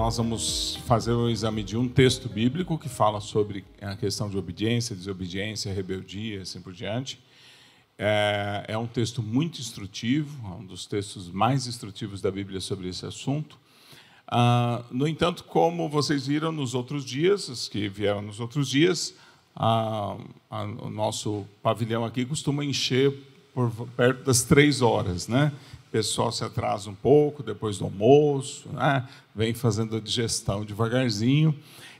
nós vamos fazer o um exame de um texto bíblico que fala sobre a questão de obediência, desobediência, rebeldia, assim por diante. É, é um texto muito instrutivo, é um dos textos mais instrutivos da Bíblia sobre esse assunto. Ah, no entanto, como vocês viram nos outros dias, os que vieram nos outros dias, o nosso pavilhão aqui costuma encher por perto das três horas, né? O pessoal se atrasa um pouco depois do almoço, né? vem fazendo a digestão devagarzinho.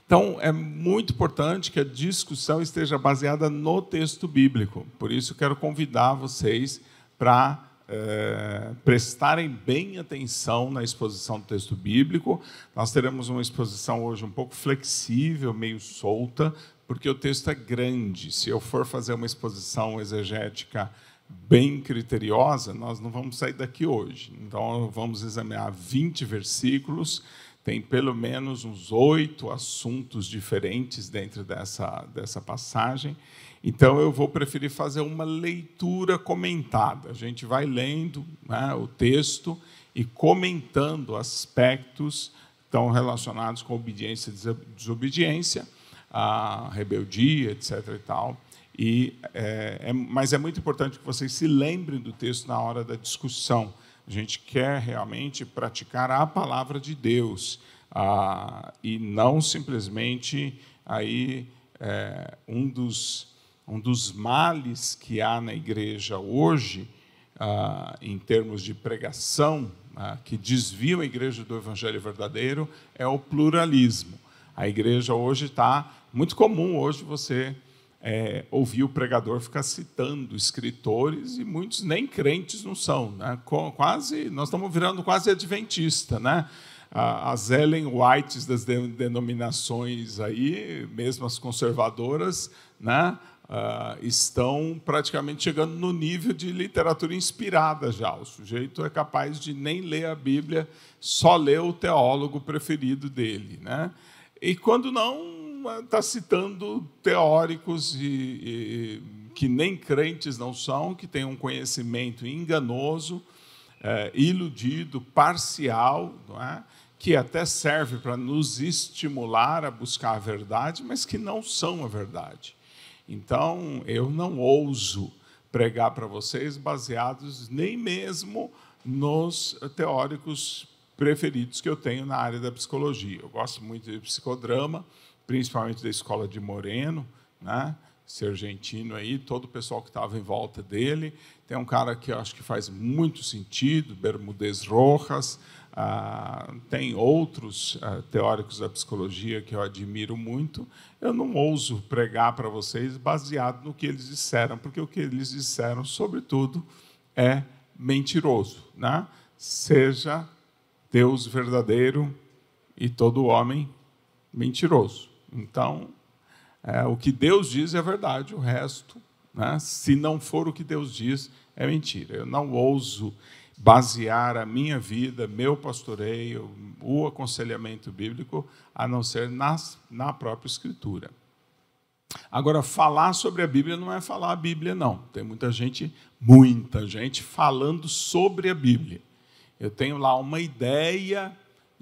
Então, é muito importante que a discussão esteja baseada no texto bíblico. Por isso, quero convidar vocês para é, eh, prestarem bem atenção na exposição do texto bíblico. Nós teremos uma exposição hoje um pouco flexível, meio solta, porque o texto é grande. Se eu for fazer uma exposição exegética bem criteriosa, nós não vamos sair daqui hoje. Então, vamos examinar 20 versículos, tem pelo menos uns oito assuntos diferentes dentro dessa, dessa passagem. Então, eu vou preferir fazer uma leitura comentada. A gente vai lendo né, o texto e comentando aspectos tão relacionados com obediência e desobediência, a rebeldia, etc. E tal, e, é, é, mas é muito importante que vocês se lembrem do texto na hora da discussão. A gente quer realmente praticar a palavra de Deus ah, e não simplesmente aí é, um dos um dos males que há na igreja hoje ah, em termos de pregação ah, que desvia a igreja do evangelho verdadeiro é o pluralismo. A igreja hoje está muito comum hoje você é, ouvir o pregador ficar citando escritores e muitos nem crentes não são, né? Quase nós estamos virando quase adventista, né? As Ellen Whites das denominações aí, mesmo as conservadoras, né? Uh, estão praticamente chegando no nível de literatura inspirada já. O sujeito é capaz de nem ler a Bíblia, só ler o teólogo preferido dele. Né? E quando não, está citando teóricos e, e, que nem crentes não são, que têm um conhecimento enganoso, é, iludido, parcial, é? que até serve para nos estimular a buscar a verdade, mas que não são a verdade. Então, eu não ouso pregar para vocês baseados nem mesmo nos teóricos preferidos que eu tenho na área da psicologia. Eu gosto muito de psicodrama, principalmente da escola de Moreno, né? esse argentino aí, todo o pessoal que estava em volta dele. Tem um cara que eu acho que faz muito sentido, Bermudez Rojas. Ah, tem outros ah, teóricos da psicologia que eu admiro muito. Eu não ouso pregar para vocês baseado no que eles disseram, porque o que eles disseram, sobretudo, é mentiroso. Né? Seja Deus verdadeiro e todo homem mentiroso. Então, é, o que Deus diz é verdade, o resto, né, se não for o que Deus diz, é mentira. Eu não ouso basear a minha vida, meu pastoreio, o aconselhamento bíblico, a não ser nas, na própria Escritura. Agora, falar sobre a Bíblia não é falar a Bíblia, não. Tem muita gente, muita gente, falando sobre a Bíblia. Eu tenho lá uma ideia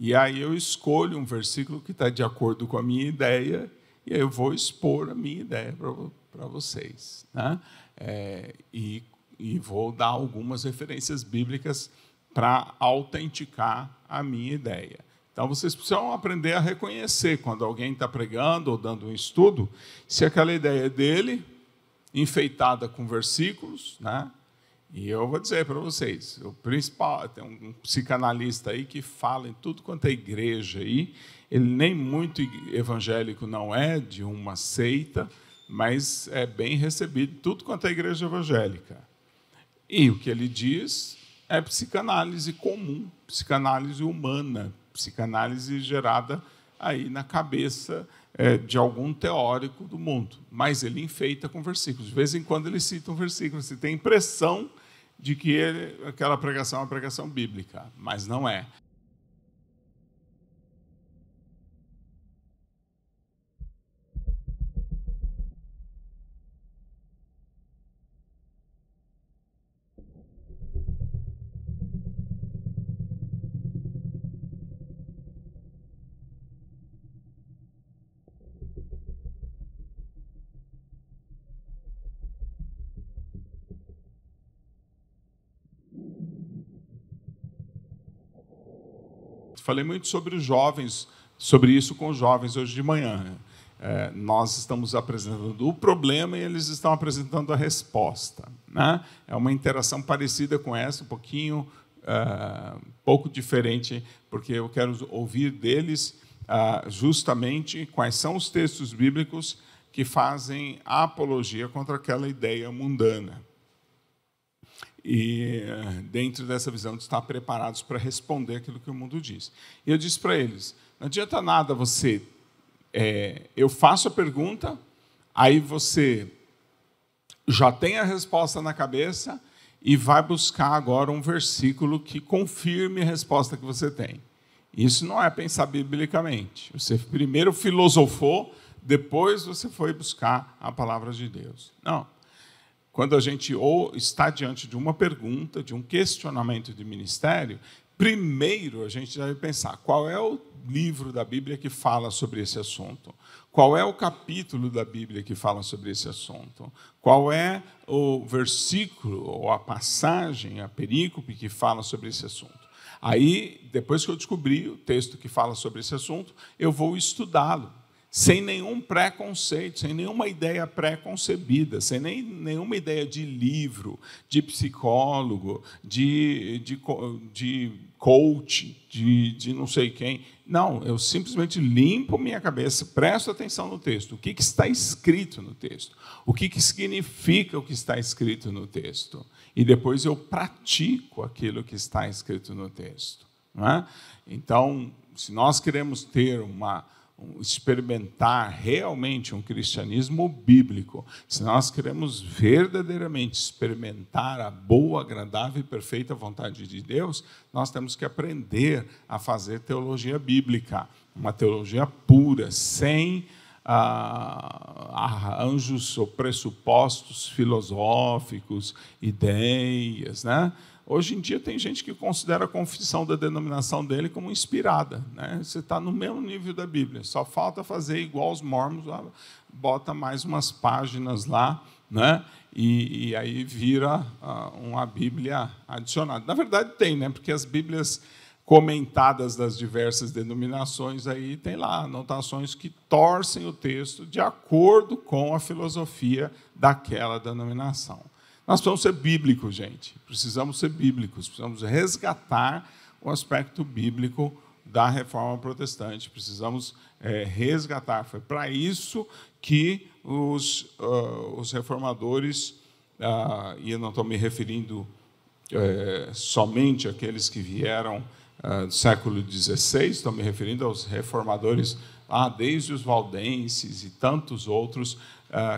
e aí eu escolho um versículo que está de acordo com a minha ideia e aí eu vou expor a minha ideia para vocês. Né? É, e, e vou dar algumas referências bíblicas para autenticar a minha ideia. Então vocês precisam aprender a reconhecer quando alguém está pregando ou dando um estudo, se aquela ideia é dele, enfeitada com versículos, né? E eu vou dizer para vocês, o principal, tem um psicanalista aí que fala em tudo quanto é igreja aí, ele nem muito evangélico não é, de uma seita, mas é bem recebido tudo quanto é igreja evangélica. E o que ele diz é psicanálise comum, psicanálise humana, psicanálise gerada aí na cabeça é, de algum teórico do mundo. Mas ele enfeita com versículos. De vez em quando ele cita um versículo. Você tem impressão de que ele, aquela pregação é uma pregação bíblica, mas não é. Falei muito sobre os jovens, sobre isso com os jovens hoje de manhã. Né? É, nós estamos apresentando o problema e eles estão apresentando a resposta. Né? É uma interação parecida com essa, um pouquinho, uh, pouco diferente, porque eu quero ouvir deles uh, justamente quais são os textos bíblicos que fazem apologia contra aquela ideia mundana e eh, dentro dessa visão de estar preparados para responder aquilo que o mundo diz. E eu disse para eles: não adianta nada você. É, eu faço a pergunta, aí você já tem a resposta na cabeça e vai buscar agora um versículo que confirme a resposta que você tem. Isso não é pensar biblicamente. Você primeiro filosofou, depois você foi buscar a palavra de Deus. Não quando a gente ou está diante de uma pergunta, de um questionamento de ministério, primeiro a gente deve pensar qual é o livro da Bíblia que fala sobre esse assunto, qual é o capítulo da Bíblia que fala sobre esse assunto, qual é o versículo ou a passagem, a perícope que fala sobre esse assunto. Aí, depois que eu descobri o texto que fala sobre esse assunto, eu vou estudá-lo sem nenhum preconceito, sem nenhuma ideia pré-concebida, sem nem, nenhuma ideia de livro, de psicólogo, de, de, de coach, de, de não sei quem. Não, eu simplesmente limpo minha cabeça, presto atenção no texto. O que, que está escrito no texto? O que, que significa o que está escrito no texto? E depois eu pratico aquilo que está escrito no texto. É? Então, se nós queremos ter uma experimentar realmente um cristianismo bíblico, se nós queremos verdadeiramente experimentar a boa, agradável e perfeita vontade de Deus, nós temos que aprender a fazer teologia bíblica, uma teologia pura, sem ah, arranjos ou pressupostos filosóficos, ideias, né? Hoje em dia tem gente que considera a confissão da denominação dele como inspirada. Né? Você está no mesmo nível da Bíblia, só falta fazer igual os mormons, bota mais umas páginas lá, né? e, e aí vira uh, uma Bíblia adicionada. Na verdade tem, né? porque as Bíblias comentadas das diversas denominações aí tem lá anotações que torcem o texto de acordo com a filosofia daquela denominação. Nós precisamos ser bíblicos, gente. Precisamos ser bíblicos. Precisamos resgatar o aspecto bíblico da reforma protestante. Precisamos é, resgatar. Foi para isso que os, uh, os reformadores, uh, e eu não estou me referindo é, somente àqueles que vieram uh, do século XVI, estou me referindo aos reformadores lá ah, desde os valdenses e tantos outros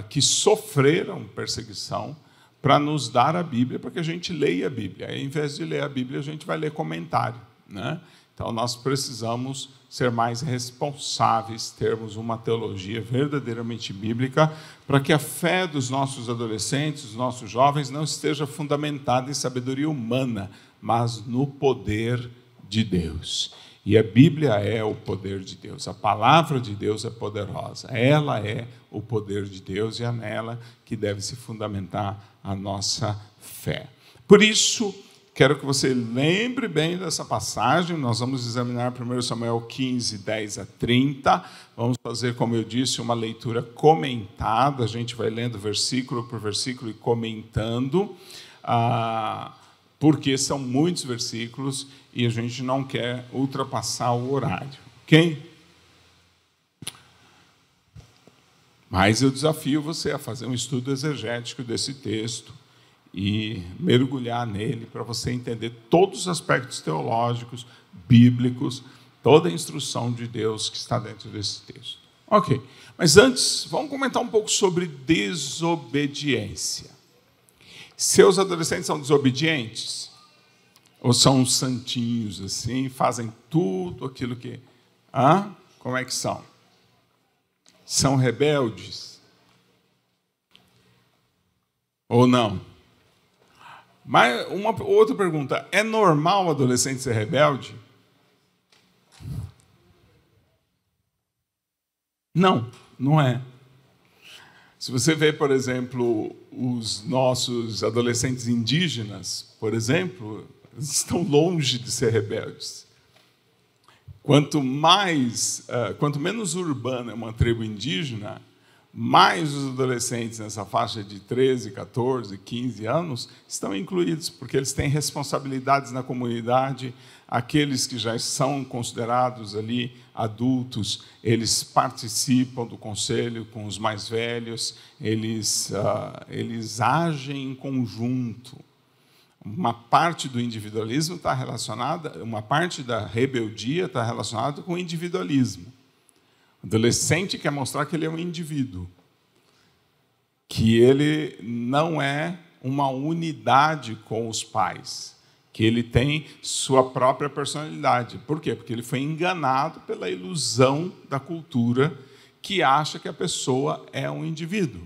que sofreram perseguição para nos dar a Bíblia, para que a gente leia a Bíblia. Aí, ao invés de ler a Bíblia, a gente vai ler comentário. Né? Então, nós precisamos ser mais responsáveis, termos uma teologia verdadeiramente bíblica, para que a fé dos nossos adolescentes, dos nossos jovens, não esteja fundamentada em sabedoria humana, mas no poder de Deus. E a Bíblia é o poder de Deus, a palavra de Deus é poderosa, ela é o poder de Deus e é nela que deve se fundamentar a nossa fé. Por isso, quero que você lembre bem dessa passagem. Nós vamos examinar 1 Samuel 15, 10 a 30. Vamos fazer, como eu disse, uma leitura comentada. A gente vai lendo versículo por versículo e comentando. Ah, porque são muitos versículos e a gente não quer ultrapassar o horário, ok? Mas eu desafio você a fazer um estudo exegético desse texto e mergulhar nele para você entender todos os aspectos teológicos, bíblicos, toda a instrução de Deus que está dentro desse texto. Ok, mas antes, vamos comentar um pouco sobre desobediência. Seus adolescentes são desobedientes? Ou são santinhos, assim, fazem tudo aquilo que. Hã? Como é que são? São rebeldes? Ou não? Mas uma outra pergunta: é normal o adolescente ser rebelde? Não, não é. Se você vê, por exemplo, os nossos adolescentes indígenas, por exemplo, estão longe de ser rebeldes. Quanto mais, uh, quanto menos urbana é uma tribo indígena, mais os adolescentes nessa faixa de 13, 14, 15 anos estão incluídos, porque eles têm responsabilidades na comunidade, aqueles que já são considerados ali adultos, eles participam do conselho com os mais velhos, eles, uh, eles agem em conjunto. Uma parte do individualismo está relacionada, uma parte da rebeldia está relacionada com o individualismo. O adolescente quer mostrar que ele é um indivíduo, que ele não é uma unidade com os pais que ele tem sua própria personalidade. Por quê? Porque ele foi enganado pela ilusão da cultura que acha que a pessoa é um indivíduo.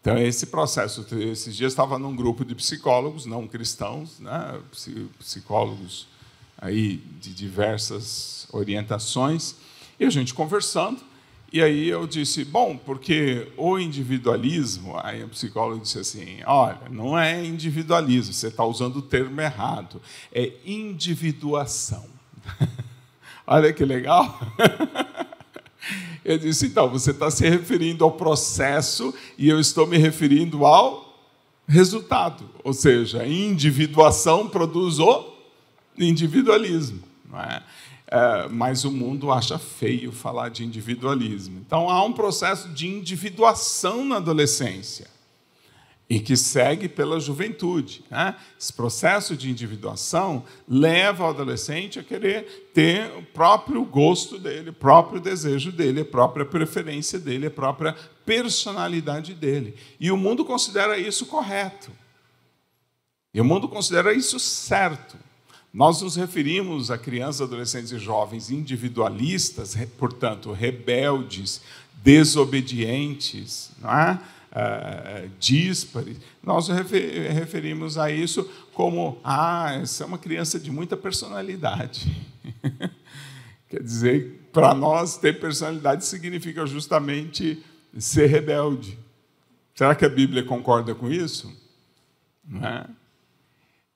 Então, esse processo, esses dias estava num grupo de psicólogos não cristãos, né? psicólogos aí de diversas orientações, e a gente conversando, e aí eu disse, bom, porque o individualismo, aí o psicólogo disse assim, olha, não é individualismo, você está usando o termo errado, é individuação. olha que legal. eu disse, então, você está se referindo ao processo e eu estou me referindo ao resultado, ou seja, individuação produz o individualismo, não é? É, mas o mundo acha feio falar de individualismo. Então há um processo de individuação na adolescência e que segue pela juventude. Né? Esse processo de individuação leva o adolescente a querer ter o próprio gosto dele, o próprio desejo dele, a própria preferência dele, a própria personalidade dele. E o mundo considera isso correto. E o mundo considera isso certo. Nós nos referimos a crianças, adolescentes e jovens individualistas, portanto, rebeldes, desobedientes, não é? Uh, díspares. Nós referimos a isso como, ah, essa é uma criança de muita personalidade. Quer dizer, para nós, ter personalidade significa justamente ser rebelde. Será que a Bíblia concorda com isso? Não é?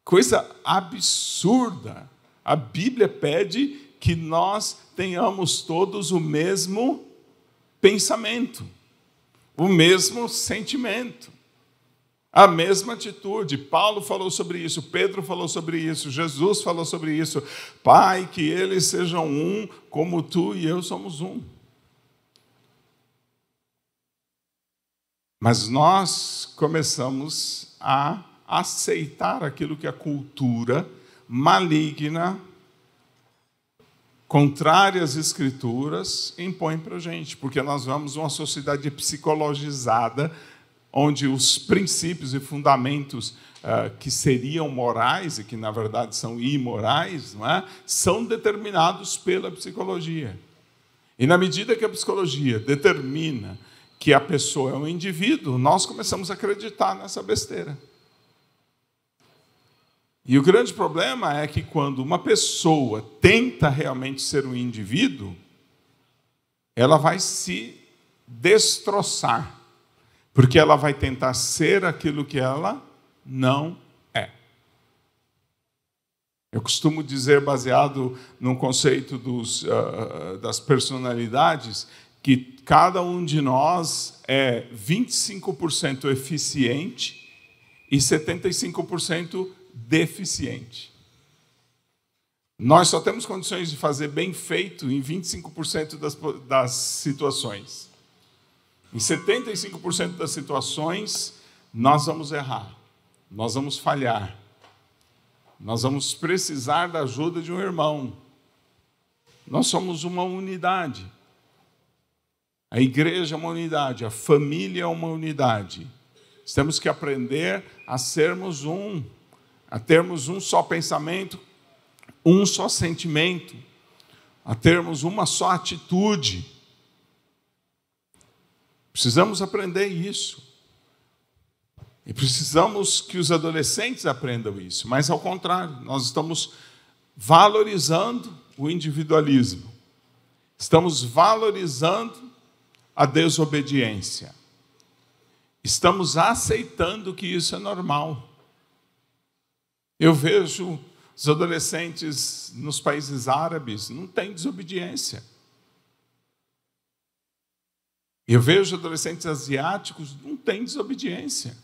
Coisa absurda. A Bíblia pede que nós tenhamos todos o mesmo pensamento, o mesmo sentimento, a mesma atitude. Paulo falou sobre isso, Pedro falou sobre isso, Jesus falou sobre isso. Pai, que eles sejam um, como tu e eu somos um. Mas nós começamos a aceitar aquilo que a é cultura maligna, contrária às escrituras, impõe para a gente, porque nós vamos uma sociedade psicologizada, onde os princípios e fundamentos uh, que seriam morais e que na verdade são imorais, não é? são determinados pela psicologia. E na medida que a psicologia determina que a pessoa é um indivíduo, nós começamos a acreditar nessa besteira. E o grande problema é que quando uma pessoa tenta realmente ser um indivíduo, ela vai se destroçar, porque ela vai tentar ser aquilo que ela não é. Eu costumo dizer, baseado no conceito dos, uh, das personalidades, que cada um de nós é 25% eficiente e 75% deficiente. Nós só temos condições de fazer bem feito em 25% das, das situações. Em 75% das situações, nós vamos errar, nós vamos falhar, nós vamos precisar da ajuda de um irmão. Nós somos uma unidade. A igreja é uma unidade, a família é uma unidade. Nós temos que aprender a sermos um a termos um só pensamento, um só sentimento, a termos uma só atitude. Precisamos aprender isso. E precisamos que os adolescentes aprendam isso, mas ao contrário, nós estamos valorizando o individualismo, estamos valorizando a desobediência, estamos aceitando que isso é normal. Eu vejo os adolescentes nos países árabes, não tem desobediência. Eu vejo adolescentes asiáticos, não tem desobediência.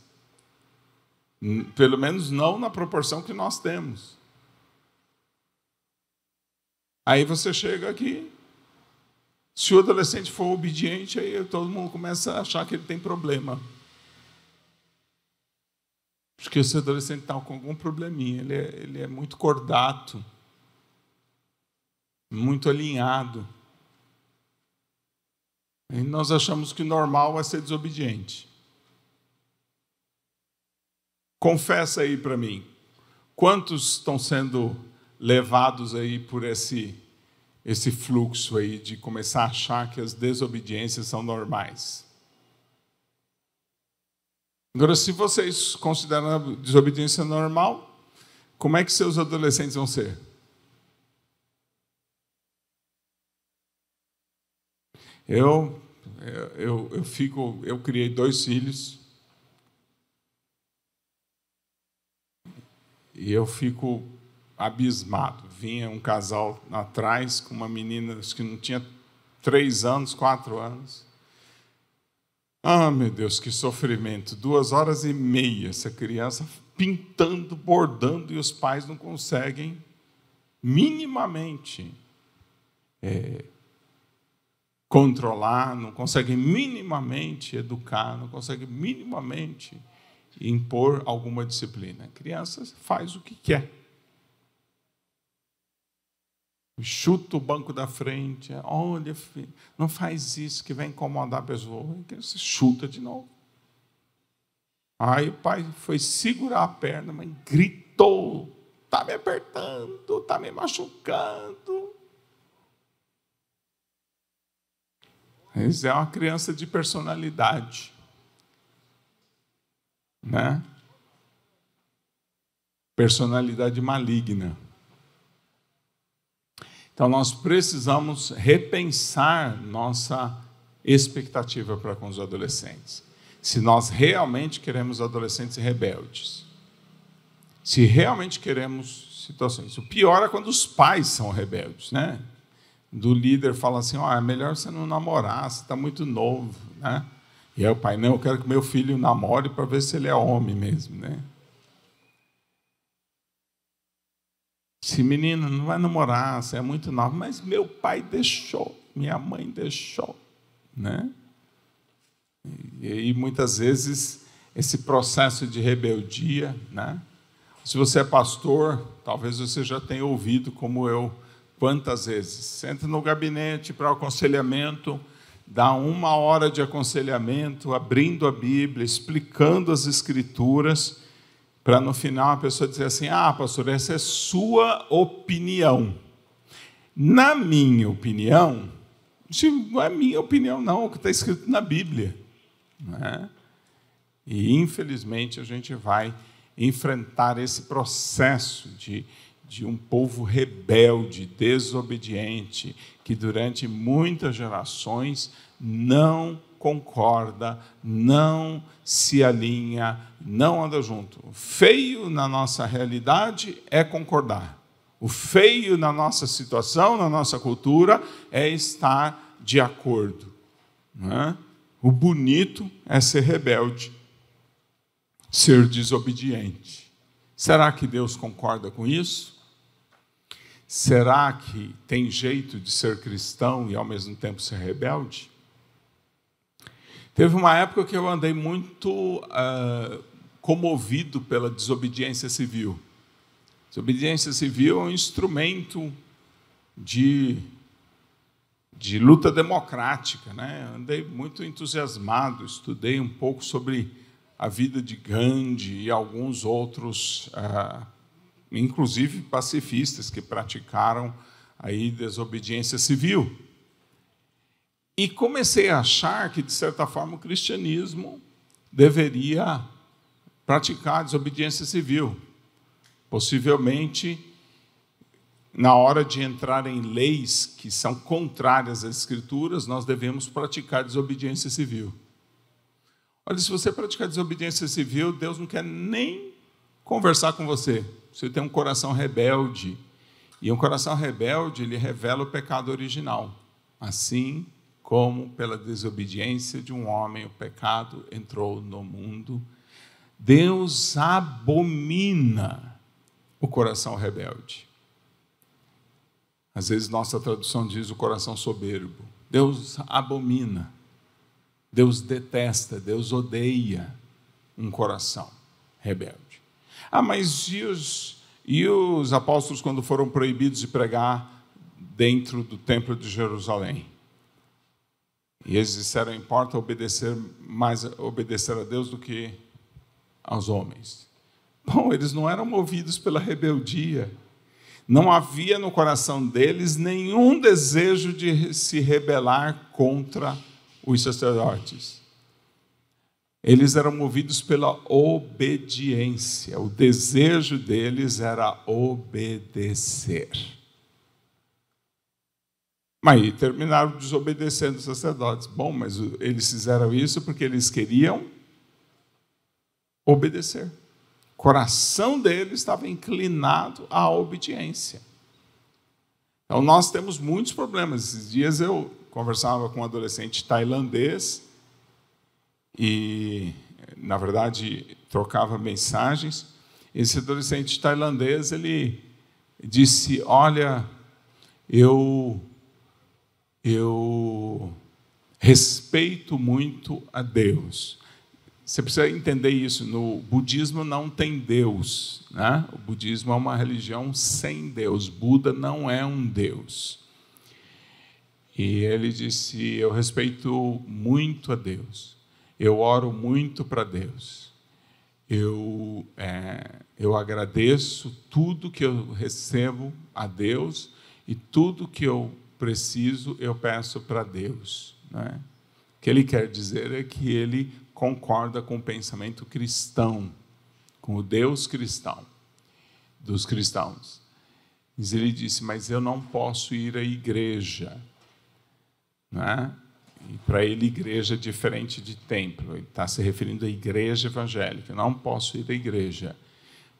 Pelo menos não na proporção que nós temos. Aí você chega aqui, se o adolescente for obediente, aí todo mundo começa a achar que ele tem problema. Porque esse adolescente está com algum probleminha, ele é, ele é muito cordato, muito alinhado. E nós achamos que normal é ser desobediente. Confessa aí para mim, quantos estão sendo levados aí por esse esse fluxo aí de começar a achar que as desobediências são normais? Agora, se vocês consideram a desobediência normal, como é que seus adolescentes vão ser? Eu, eu, eu fico, eu criei dois filhos e eu fico abismado. Vinha um casal atrás com uma menina acho que não tinha três anos, quatro anos. Ah, meu Deus, que sofrimento! Duas horas e meia essa criança pintando, bordando e os pais não conseguem minimamente é, controlar, não conseguem minimamente educar, não conseguem minimamente impor alguma disciplina. A criança faz o que quer chuta o banco da frente, é, olha, filho, não faz isso que vai incomodar a pessoa. você chuta de novo. Aí o pai foi segurar a perna, mas gritou: está me apertando, está me machucando. eles é uma criança de personalidade. Né? Personalidade maligna. Então nós precisamos repensar nossa expectativa para com os adolescentes. Se nós realmente queremos adolescentes rebeldes. Se realmente queremos situações. O pior é quando os pais são rebeldes, né? Do líder fala assim: ó, oh, é melhor você não namorar, você está muito novo, né? E aí o pai: não, eu quero que meu filho namore para ver se ele é homem mesmo, né? Disse, menino, não vai namorar, você é muito nova. Mas meu pai deixou, minha mãe deixou. Né? E aí, muitas vezes, esse processo de rebeldia. Né? Se você é pastor, talvez você já tenha ouvido, como eu, quantas vezes. Senta no gabinete para o aconselhamento, dá uma hora de aconselhamento, abrindo a Bíblia, explicando as Escrituras para no final a pessoa dizer assim: ah, pastor, essa é sua opinião. Na minha opinião, não é minha opinião, não, é o que está escrito na Bíblia. Né? E infelizmente a gente vai enfrentar esse processo de, de um povo rebelde, desobediente, que durante muitas gerações não concorda, não se alinha, não anda junto. O feio na nossa realidade é concordar. O feio na nossa situação, na nossa cultura, é estar de acordo. É? O bonito é ser rebelde, ser desobediente. Será que Deus concorda com isso? Será que tem jeito de ser cristão e ao mesmo tempo ser rebelde? Teve uma época que eu andei muito uh, comovido pela desobediência civil. Desobediência civil é um instrumento de, de luta democrática. Né? Andei muito entusiasmado, estudei um pouco sobre a vida de Gandhi e alguns outros, uh, inclusive pacifistas, que praticaram aí desobediência civil. E comecei a achar que, de certa forma, o cristianismo deveria praticar a desobediência civil. Possivelmente, na hora de entrar em leis que são contrárias às Escrituras, nós devemos praticar desobediência civil. Olha, se você praticar desobediência civil, Deus não quer nem conversar com você. Você tem um coração rebelde. E um coração rebelde, ele revela o pecado original. Assim, como pela desobediência de um homem o pecado entrou no mundo, Deus abomina o coração rebelde. Às vezes nossa tradução diz o coração soberbo. Deus abomina, Deus detesta, Deus odeia um coração rebelde. Ah, mas e os, e os apóstolos quando foram proibidos de pregar dentro do templo de Jerusalém? E eles disseram: importa obedecer mais obedecer a Deus do que aos homens. Bom, eles não eram movidos pela rebeldia. Não havia no coração deles nenhum desejo de se rebelar contra os sacerdotes. Eles eram movidos pela obediência. O desejo deles era obedecer. Mas aí terminaram desobedecendo os sacerdotes. Bom, mas eles fizeram isso porque eles queriam obedecer. O coração deles estava inclinado à obediência. Então, nós temos muitos problemas. Esses dias eu conversava com um adolescente tailandês e, na verdade, trocava mensagens. Esse adolescente tailandês, ele disse, olha, eu eu respeito muito a Deus. Você precisa entender isso. No budismo não tem Deus. Né? O budismo é uma religião sem Deus. Buda não é um Deus. E ele disse: Eu respeito muito a Deus. Eu oro muito para Deus. Eu, é, eu agradeço tudo que eu recebo a Deus e tudo que eu preciso, eu peço para Deus. Né? O que ele quer dizer é que ele concorda com o pensamento cristão, com o Deus cristão, dos cristãos. Mas ele disse: Mas eu não posso ir à igreja. Né? E para ele, igreja é diferente de templo. Ele está se referindo à igreja evangélica. Não posso ir à igreja,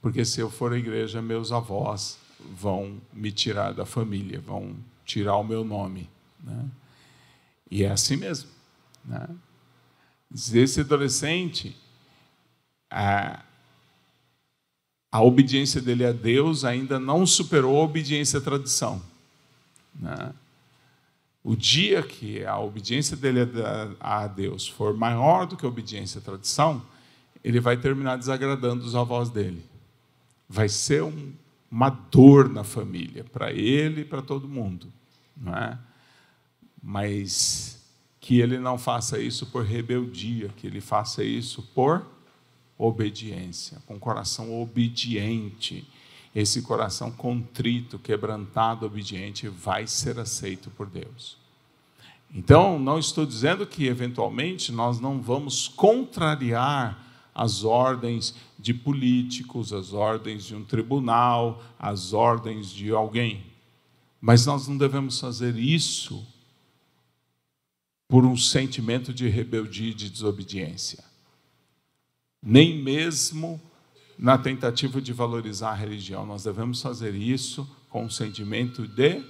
porque se eu for à igreja, meus avós vão me tirar da família, vão tirar o meu nome. Né? E é assim mesmo. Né? Esse adolescente, a, a obediência dele a Deus ainda não superou a obediência à tradição. Né? O dia que a obediência dele a Deus for maior do que a obediência à tradição, ele vai terminar desagradando os avós dele. Vai ser um, uma dor na família, para ele e para todo mundo não é? Mas que ele não faça isso por rebeldia, que ele faça isso por obediência, com coração obediente. Esse coração contrito, quebrantado, obediente vai ser aceito por Deus. Então, não estou dizendo que eventualmente nós não vamos contrariar as ordens de políticos, as ordens de um tribunal, as ordens de alguém. Mas nós não devemos fazer isso por um sentimento de rebeldia e de desobediência, nem mesmo na tentativa de valorizar a religião. Nós devemos fazer isso com um sentimento de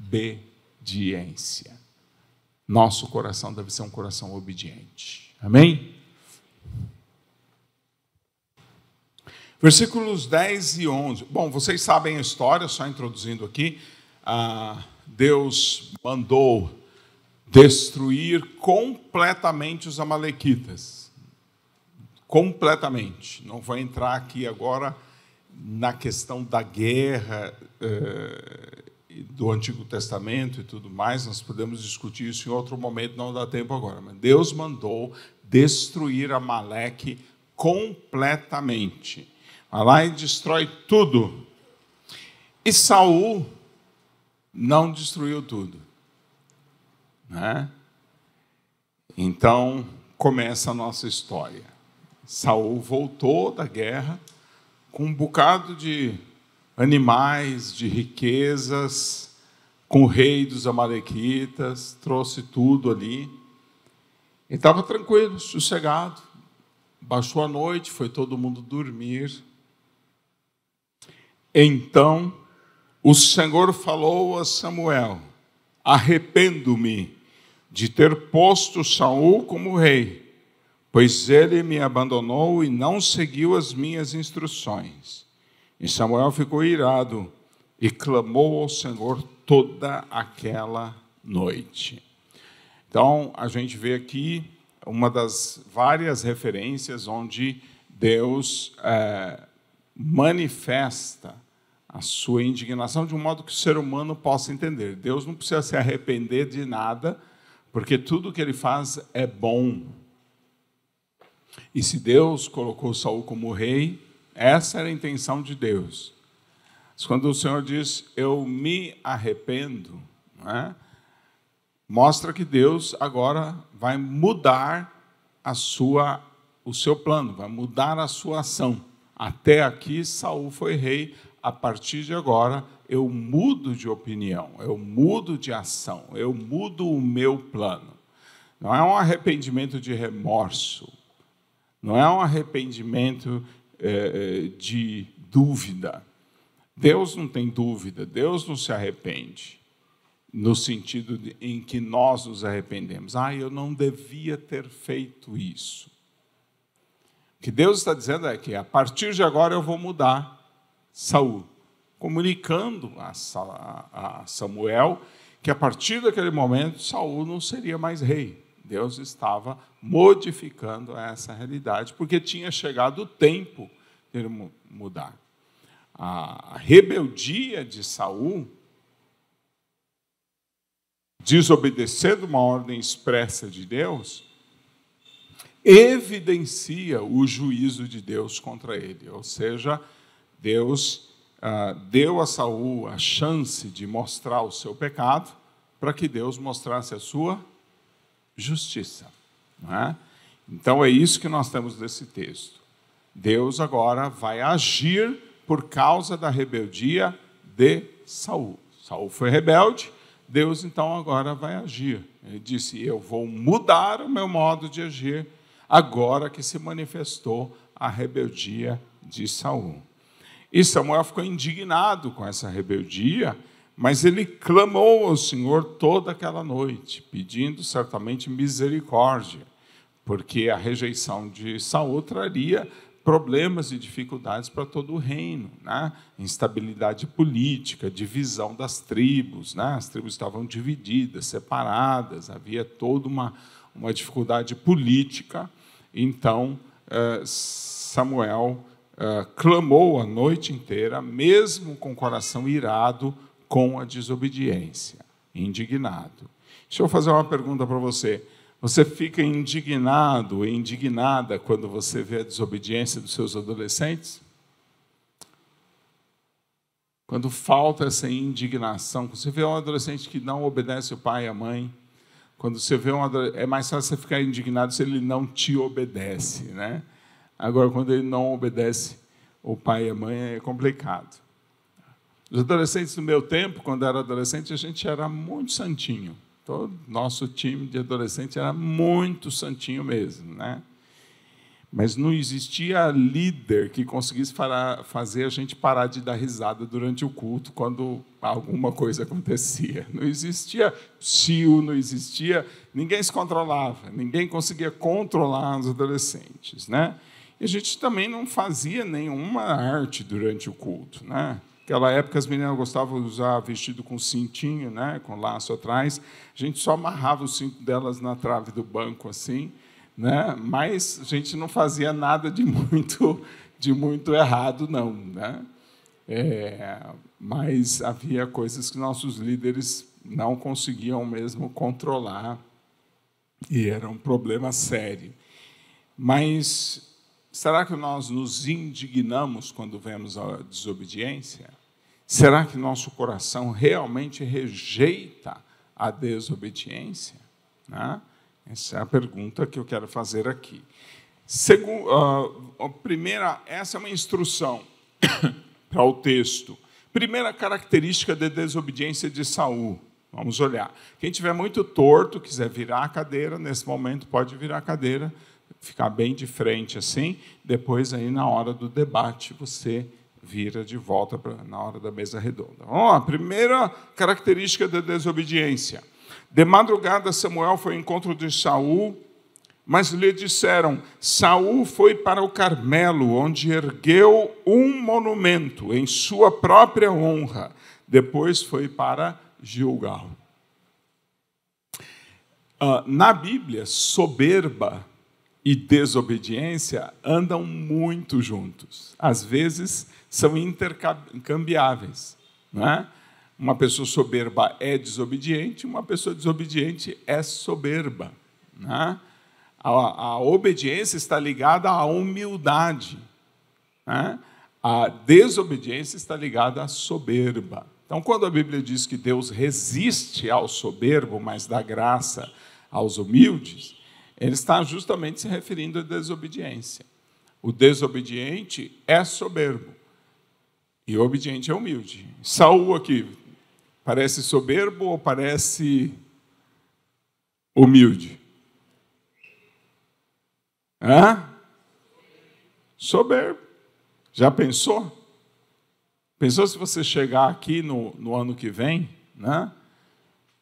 obediência. Nosso coração deve ser um coração obediente. Amém? Versículos 10 e 11. Bom, vocês sabem a história, só introduzindo aqui. Ah, Deus mandou destruir completamente os Amalequitas. Completamente. Não vou entrar aqui agora na questão da guerra eh, do Antigo Testamento e tudo mais, nós podemos discutir isso em outro momento, não dá tempo agora. Mas Deus mandou destruir Amaleque completamente. Vai lá e destrói tudo. E Saul não destruiu tudo. Né? Então começa a nossa história. Saul voltou da guerra com um bocado de animais, de riquezas, com o rei dos amalequitas, trouxe tudo ali. E estava tranquilo, sossegado. Baixou a noite, foi todo mundo dormir. Então o Senhor falou a Samuel: Arrependo-me de ter posto Saul como rei, pois ele me abandonou e não seguiu as minhas instruções. E Samuel ficou irado e clamou ao Senhor toda aquela noite. Então, a gente vê aqui uma das várias referências onde Deus é, manifesta a sua indignação de um modo que o ser humano possa entender. Deus não precisa se arrepender de nada, porque tudo que ele faz é bom. E se Deus colocou Saul como rei, essa era a intenção de Deus. Mas quando o Senhor diz, eu me arrependo, é? mostra que Deus agora vai mudar a sua, o seu plano, vai mudar a sua ação. Até aqui, Saul foi rei, a partir de agora eu mudo de opinião, eu mudo de ação, eu mudo o meu plano. Não é um arrependimento de remorso, não é um arrependimento eh, eh, de dúvida. Deus não tem dúvida, Deus não se arrepende, no sentido de, em que nós nos arrependemos. Ah, eu não devia ter feito isso. O que Deus está dizendo é que a partir de agora eu vou mudar Saul, comunicando a Samuel que a partir daquele momento Saul não seria mais rei. Deus estava modificando essa realidade, porque tinha chegado o tempo de ele mudar. A rebeldia de Saul, desobedecendo uma ordem expressa de Deus, evidencia o juízo de Deus contra ele, ou seja, Deus ah, deu a Saul a chance de mostrar o seu pecado para que Deus mostrasse a sua justiça. É? Então é isso que nós temos desse texto. Deus agora vai agir por causa da rebeldia de Saul. Saul foi rebelde, Deus então agora vai agir. Ele disse: Eu vou mudar o meu modo de agir agora que se manifestou a rebeldia de Saul. E Samuel ficou indignado com essa rebeldia, mas ele clamou ao Senhor toda aquela noite, pedindo certamente misericórdia, porque a rejeição de Saul traria problemas e dificuldades para todo o reino, né? instabilidade política, divisão das tribos, né? as tribos estavam divididas, separadas, havia toda uma, uma dificuldade política. Então, eh, Samuel ah, clamou a noite inteira, mesmo com o coração irado com a desobediência, indignado. Deixa eu fazer uma pergunta para você. Você fica indignado e indignada quando você vê a desobediência dos seus adolescentes? Quando falta essa indignação, quando você vê um adolescente que não obedece o pai e a mãe, quando você vê um adolescente, é mais fácil você ficar indignado se ele não te obedece, né? Agora, quando ele não obedece o pai e a mãe, é complicado. Os adolescentes do meu tempo, quando era adolescente, a gente era muito santinho. Todo nosso time de adolescente era muito santinho mesmo, né? Mas não existia líder que conseguisse fazer a gente parar de dar risada durante o culto quando alguma coisa acontecia. Não existia tio, não existia. Ninguém se controlava, ninguém conseguia controlar os adolescentes. Né? E a gente também não fazia nenhuma arte durante o culto. Né? Naquela época, as meninas gostavam de usar vestido com cintinho, né? com laço atrás. A gente só amarrava o cinto delas na trave do banco, assim. Né? Mas a gente não fazia nada de muito, de muito errado, não. Né? É, mas havia coisas que nossos líderes não conseguiam mesmo controlar e era um problema sério. Mas Será que nós nos indignamos quando vemos a desobediência? Será que nosso coração realmente rejeita a desobediência? Né? Essa é a pergunta que eu quero fazer aqui. Segu uh, primeira, essa é uma instrução para o texto. Primeira característica de desobediência de Saul. Vamos olhar. Quem tiver muito torto, quiser virar a cadeira, nesse momento pode virar a cadeira ficar bem de frente assim, depois aí na hora do debate você vira de volta pra, na hora da mesa redonda. Ó, primeira característica da desobediência. De madrugada Samuel foi ao encontro de Saul, mas lhe disseram: Saul foi para o Carmelo, onde ergueu um monumento em sua própria honra. Depois foi para Gilgal. Uh, na Bíblia, soberba e desobediência andam muito juntos. Às vezes são intercambiáveis. Não é? Uma pessoa soberba é desobediente, uma pessoa desobediente é soberba. É? A, a, obediência está ligada à humildade. É? A desobediência está ligada à soberba. Então, quando a Bíblia diz que Deus resiste ao soberbo, mas dá graça aos humildes, ele está justamente se referindo à desobediência. O desobediente é soberbo e o obediente é humilde. Saul aqui parece soberbo ou parece humilde? Hã? Soberbo. Já pensou? Pensou se você chegar aqui no, no ano que vem, né?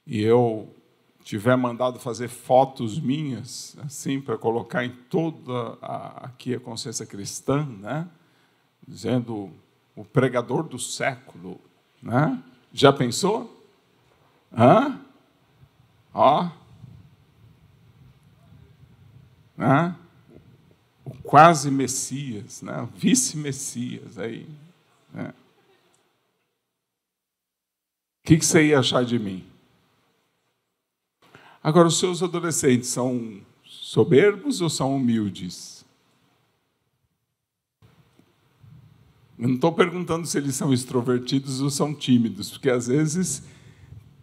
E eu tiver mandado fazer fotos minhas, assim, para colocar em toda a, aqui a consciência cristã, né? dizendo o pregador do século. Né? Já pensou? Hã? Ó. Né? O quase Messias, né? o vice-Messias aí. Né? O que, que você ia achar de mim? Agora, os seus adolescentes são soberbos ou são humildes? Eu não estou perguntando se eles são extrovertidos ou são tímidos, porque às vezes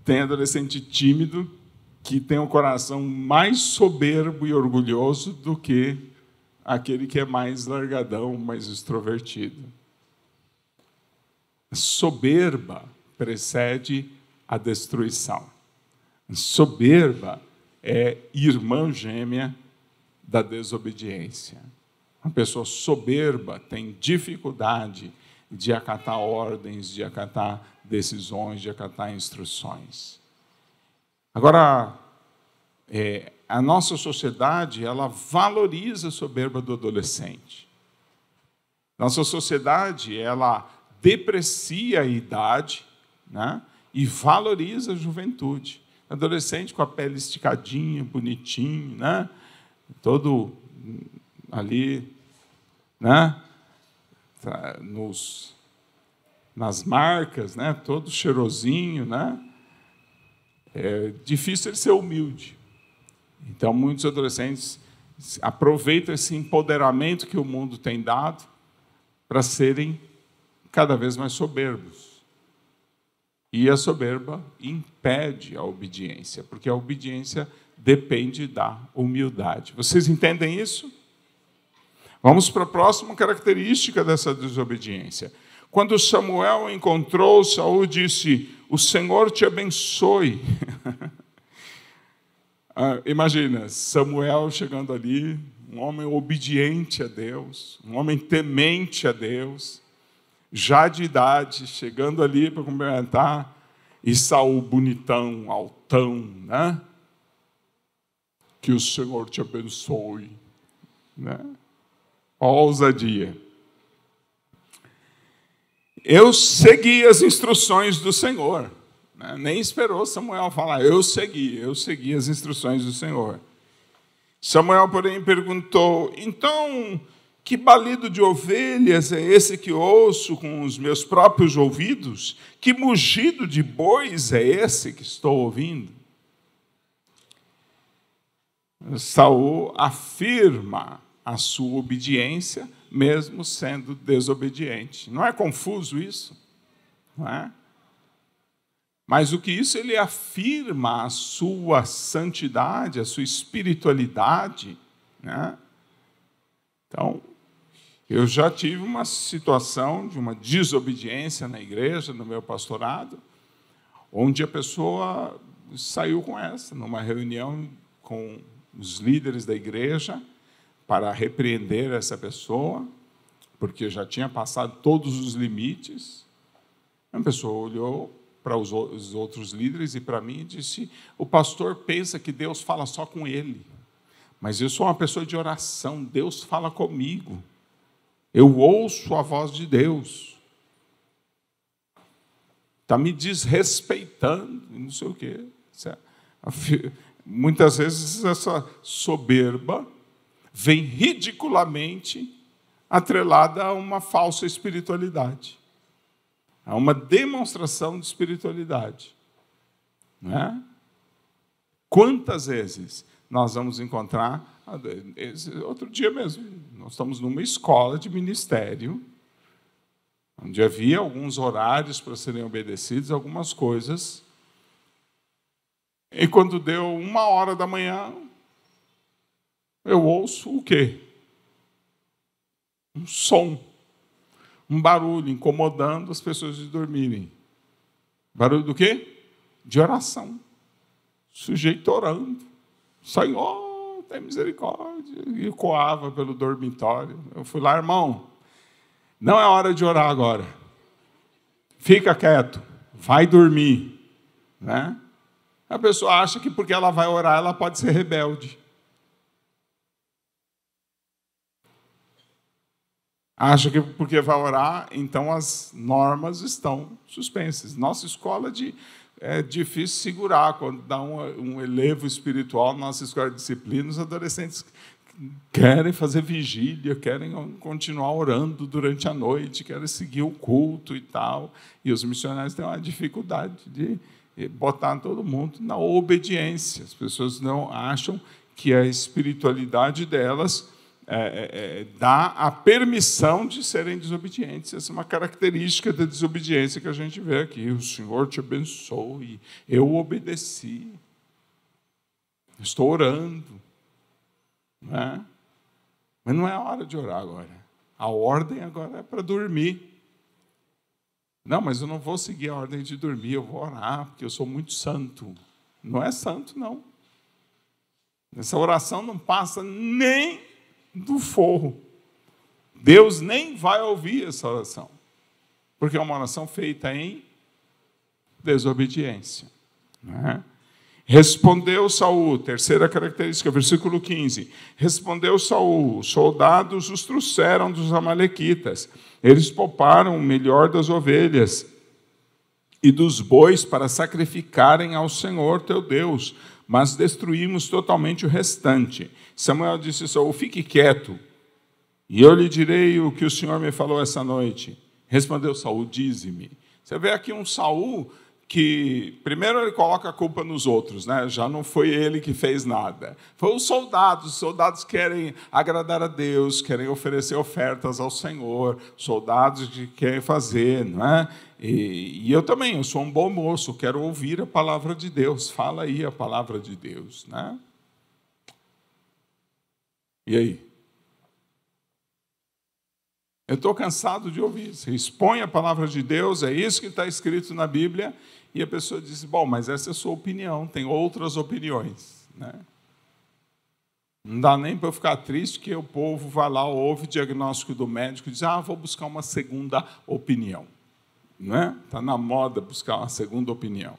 tem adolescente tímido que tem o um coração mais soberbo e orgulhoso do que aquele que é mais largadão, mais extrovertido. soberba precede a destruição. Soberba é irmã gêmea da desobediência. Uma pessoa soberba tem dificuldade de acatar ordens, de acatar decisões, de acatar instruções. Agora, é, a nossa sociedade ela valoriza a soberba do adolescente. Nossa sociedade ela deprecia a idade, né? E valoriza a juventude adolescente com a pele esticadinha, bonitinho, né? Todo ali, né? Tá nos, nas marcas, né? Todo cheirosinho, né? É difícil ele ser humilde. Então, muitos adolescentes aproveitam esse empoderamento que o mundo tem dado para serem cada vez mais soberbos. E a soberba impede a obediência, porque a obediência depende da humildade. Vocês entendem isso? Vamos para a próxima característica dessa desobediência. Quando Samuel encontrou Saul, disse: O Senhor te abençoe. ah, imagina, Samuel chegando ali, um homem obediente a Deus, um homem temente a Deus já de idade, chegando ali para cumprimentar, e Saul bonitão, altão, né? Que o Senhor te abençoe, né? A ousadia. Eu segui as instruções do Senhor. Né? Nem esperou Samuel falar, eu segui, eu segui as instruções do Senhor. Samuel, porém, perguntou: então que balido de ovelhas é esse que ouço com os meus próprios ouvidos? Que mugido de bois é esse que estou ouvindo? Saul afirma a sua obediência, mesmo sendo desobediente. Não é confuso isso? Não é? Mas o que isso ele afirma a sua santidade, a sua espiritualidade, né? Então, eu já tive uma situação de uma desobediência na igreja, no meu pastorado, onde a pessoa saiu com essa, numa reunião com os líderes da igreja, para repreender essa pessoa, porque já tinha passado todos os limites. A pessoa olhou para os outros líderes e para mim e disse: O pastor pensa que Deus fala só com ele, mas eu sou uma pessoa de oração, Deus fala comigo. Eu ouço a voz de Deus. Está me desrespeitando, não sei o quê. Muitas vezes essa soberba vem ridiculamente atrelada a uma falsa espiritualidade, a uma demonstração de espiritualidade. É? Quantas vezes nós vamos encontrar. Ah, outro dia mesmo, nós estamos numa escola de ministério, onde havia alguns horários para serem obedecidos, algumas coisas. E quando deu uma hora da manhã, eu ouço o quê? Um som, um barulho incomodando as pessoas de dormirem. Barulho do quê? De oração. O sujeito orando. Senhor, tem misericórdia. E coava pelo dormitório. Eu fui lá, irmão, não é hora de orar agora. Fica quieto, vai dormir. Né? A pessoa acha que porque ela vai orar, ela pode ser rebelde. Acha que porque vai orar, então as normas estão suspensas. Nossa escola de é difícil segurar quando dá um, um elevo espiritual na nossa escola de disciplina, os adolescentes querem fazer vigília, querem continuar orando durante a noite, querem seguir o culto e tal. E os missionários têm uma dificuldade de eh, botar todo mundo na obediência. As pessoas não acham que a espiritualidade delas é, é, é, dá a permissão de serem desobedientes. Essa é uma característica da desobediência que a gente vê aqui. O Senhor te abençoe, eu obedeci, estou orando. Né? Mas não é hora de orar agora. A ordem agora é para dormir. Não, mas eu não vou seguir a ordem de dormir, eu vou orar, porque eu sou muito santo. Não é santo, não. Essa oração não passa nem do forro. Deus nem vai ouvir essa oração, porque é uma oração feita em desobediência. Né? Respondeu Saul, terceira característica, versículo 15. Respondeu Saul: soldados os trouxeram dos amalequitas. Eles pouparam o melhor das ovelhas e dos bois para sacrificarem ao Senhor teu Deus, mas destruímos totalmente o restante. Samuel disse Saul, Fique quieto, e eu lhe direi o que o Senhor me falou essa noite. Respondeu Saul: Dize-me. Você vê aqui um Saul que primeiro ele coloca a culpa nos outros, né? Já não foi ele que fez nada. Foi os soldados. Os soldados querem agradar a Deus, querem oferecer ofertas ao Senhor, soldados que querem fazer, não é? E, e eu também, eu sou um bom moço, quero ouvir a palavra de Deus. Fala aí a palavra de Deus, né? E aí? Eu estou cansado de ouvir. Você expõe a palavra de Deus, é isso que está escrito na Bíblia, e a pessoa disse: Bom, mas essa é a sua opinião, tem outras opiniões. Né? Não dá nem para eu ficar triste que o povo vai lá, ouve o diagnóstico do médico e diz: Ah, vou buscar uma segunda opinião. Está né? Tá na moda buscar uma segunda opinião.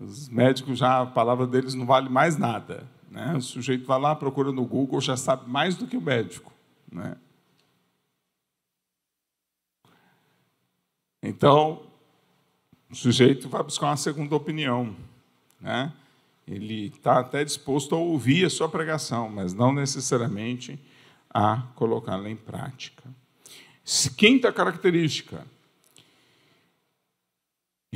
Os médicos já, a palavra deles não vale mais nada. Né? O sujeito vai lá, procura no Google, já sabe mais do que o médico. Né? Então, o sujeito vai buscar uma segunda opinião. Né? Ele está até disposto a ouvir a sua pregação, mas não necessariamente a colocá-la em prática. Quinta característica.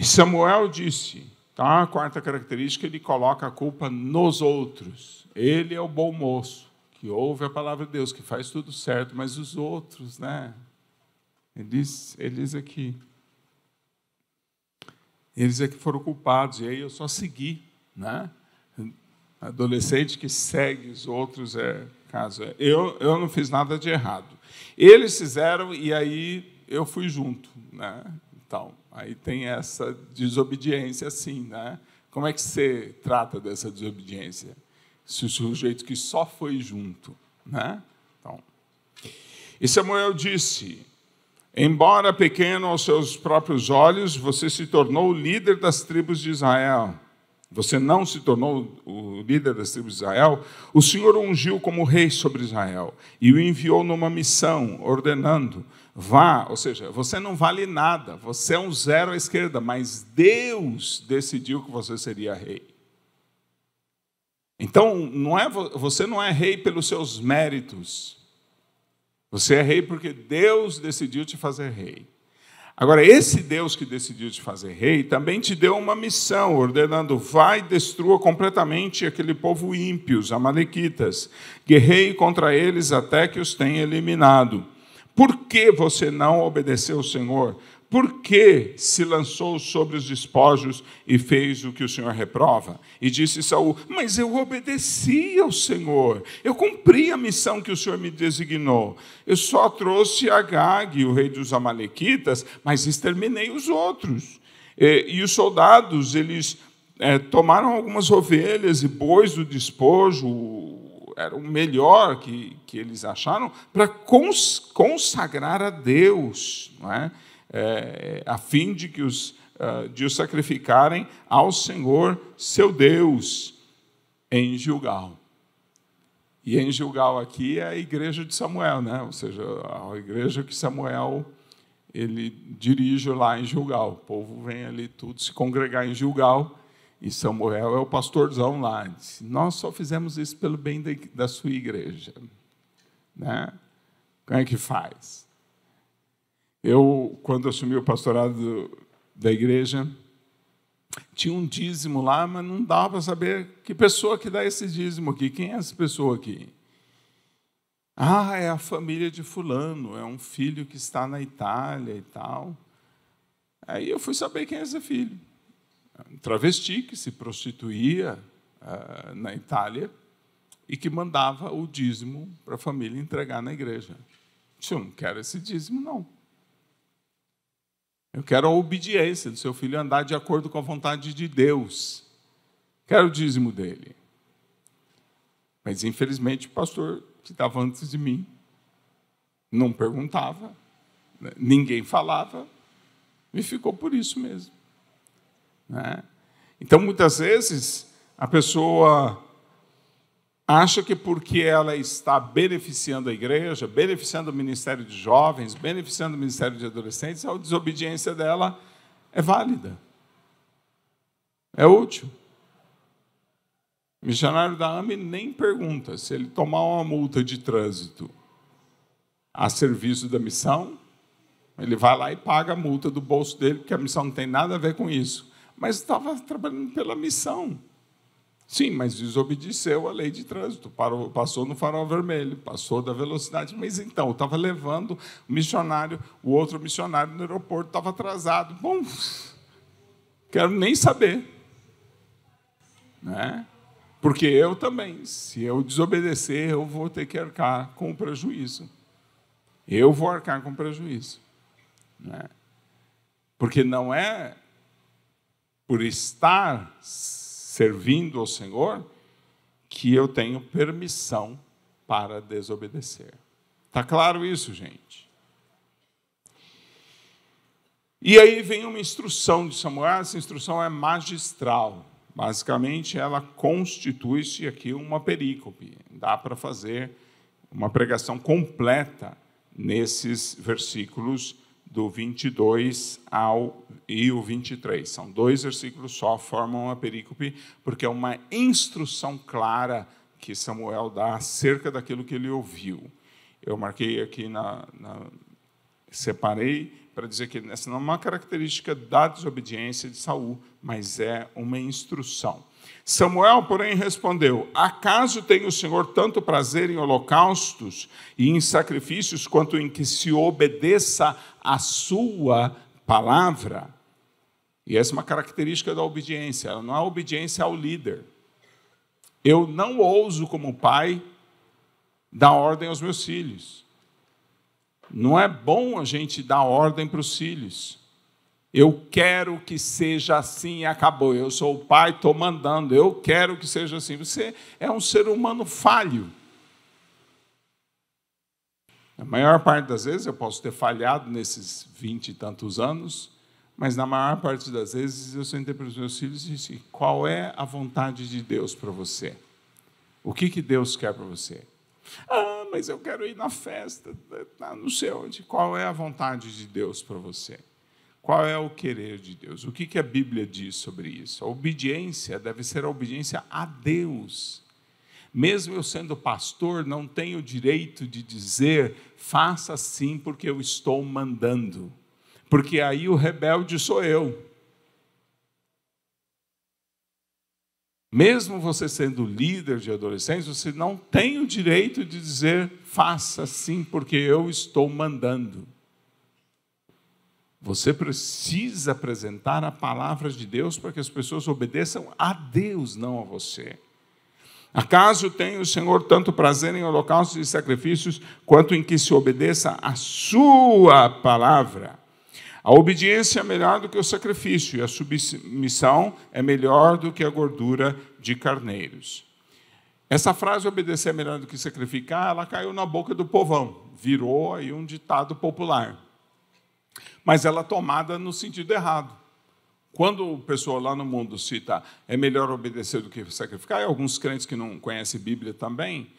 Samuel disse, tá? A quarta característica, ele coloca a culpa nos outros. Ele é o bom moço, que ouve a palavra de Deus, que faz tudo certo, mas os outros, né? Ele diz, ele diz aqui, eles é que foram culpados, e aí eu só segui. Né? Adolescente que segue os outros é caso. É, eu, eu não fiz nada de errado. Eles fizeram e aí eu fui junto. Né? Então, aí tem essa desobediência, assim. Né? Como é que você trata dessa desobediência? Se o sujeito que só foi junto. Né? Então, e Samuel disse: Embora pequeno aos seus próprios olhos, você se tornou o líder das tribos de Israel. Você não se tornou o líder das tribos de Israel. O Senhor o ungiu como rei sobre Israel e o enviou numa missão, ordenando: vá, ou seja, você não vale nada, você é um zero à esquerda, mas Deus decidiu que você seria rei. Então, não é, você não é rei pelos seus méritos, você é rei porque Deus decidiu te fazer rei. Agora, esse Deus que decidiu te fazer rei também te deu uma missão, ordenando: vai destrua completamente aquele povo ímpio, os Amalequitas. Guerrei contra eles até que os tenha eliminado. Por que você não obedeceu ao Senhor? por que se lançou sobre os despojos e fez o que o Senhor reprova? E disse Saul: Mas eu obedeci ao Senhor, eu cumpri a missão que o Senhor me designou. Eu só trouxe Agag, o rei dos Amalequitas, mas exterminei os outros. E, e os soldados, eles é, tomaram algumas ovelhas e bois do despojo, era o melhor que, que eles acharam, para cons, consagrar a Deus, não é? é, a fim de que os, ah, de os sacrificarem ao Senhor seu Deus em Gilgal. E em Gilgal aqui é a igreja de Samuel, né? ou seja, a igreja que Samuel ele dirige lá em Gilgal. O povo vem ali tudo se congregar em Gilgal, e Samuel é o pastorzão lá. Disse, Nós só fizemos isso pelo bem da, da sua igreja. Né? Quem é que faz? Eu, quando assumi o pastorado da igreja, tinha um dízimo lá, mas não dava para saber que pessoa que dá esse dízimo aqui, quem é essa pessoa aqui? Ah, é a família de fulano, é um filho que está na Itália e tal. Aí eu fui saber quem é esse filho. Um travesti que se prostituía uh, na Itália e que mandava o dízimo para a família entregar na igreja. Eu não quero esse dízimo, não. Eu quero a obediência do seu filho andar de acordo com a vontade de Deus. Quero o dízimo dele. Mas, infelizmente, o pastor que estava antes de mim não perguntava, né? ninguém falava, e ficou por isso mesmo. Né? Então, muitas vezes, a pessoa acha que porque ela está beneficiando a igreja, beneficiando o ministério de jovens, beneficiando o ministério de adolescentes, a desobediência dela é válida, é útil. missionário da AME nem pergunta se ele tomar uma multa de trânsito a serviço da missão, ele vai lá e paga a multa do bolso dele, porque a missão não tem nada a ver com isso. Mas estava trabalhando pela missão. Sim, mas desobedeceu a lei de trânsito, parou, passou no farol vermelho, passou da velocidade. Mas então, estava levando o missionário, o outro missionário no aeroporto estava atrasado. Bom, quero nem saber. Né? Porque eu também, se eu desobedecer, eu vou ter que arcar com o prejuízo. Eu vou arcar com o prejuízo. Né? Porque não é por estar servindo ao Senhor, que eu tenho permissão para desobedecer. Está claro isso, gente? E aí vem uma instrução de Samuel, essa instrução é magistral. Basicamente, ela constitui-se aqui uma perícope. Dá para fazer uma pregação completa nesses versículos do 22 ao e o 23. São dois versículos só, formam a perícope, porque é uma instrução clara que Samuel dá acerca daquilo que ele ouviu. Eu marquei aqui na, na separei para dizer que essa não é uma característica da desobediência de Saul, mas é uma instrução. Samuel, porém, respondeu: Acaso tem o Senhor tanto prazer em holocaustos e em sacrifícios quanto em que se obedeça a sua palavra? E essa é uma característica da obediência, ela não é obediência ao líder. Eu não ouso, como pai, dar ordem aos meus filhos. Não é bom a gente dar ordem para os filhos. Eu quero que seja assim e acabou. Eu sou o pai, estou mandando. Eu quero que seja assim. Você é um ser humano falho. A maior parte das vezes eu posso ter falhado nesses vinte e tantos anos, mas na maior parte das vezes eu sentei para os meus filhos e disse: qual é a vontade de Deus para você? O que, que Deus quer para você? Ah, mas eu quero ir na festa, tá, não sei onde. Qual é a vontade de Deus para você? Qual é o querer de Deus? O que, a Bíblia diz sobre isso? A obediência deve ser a obediência a Deus. Mesmo eu sendo pastor, não tenho o direito de dizer, faça assim porque eu estou mandando. Porque aí o rebelde sou eu. Mesmo você sendo líder de adolescentes, você não tem o direito de dizer, faça assim porque eu estou mandando. Você precisa apresentar a palavra de Deus para que as pessoas obedeçam a Deus, não a você. Acaso tem o Senhor tanto prazer em holocaustos e sacrifícios, quanto em que se obedeça a sua palavra? A obediência é melhor do que o sacrifício, e a submissão é melhor do que a gordura de carneiros. Essa frase, obedecer é melhor do que sacrificar, ela caiu na boca do povão, virou aí um ditado popular mas ela é tomada no sentido errado. Quando o pessoal lá no mundo cita é melhor obedecer do que sacrificar, e alguns crentes que não conhecem Bíblia também,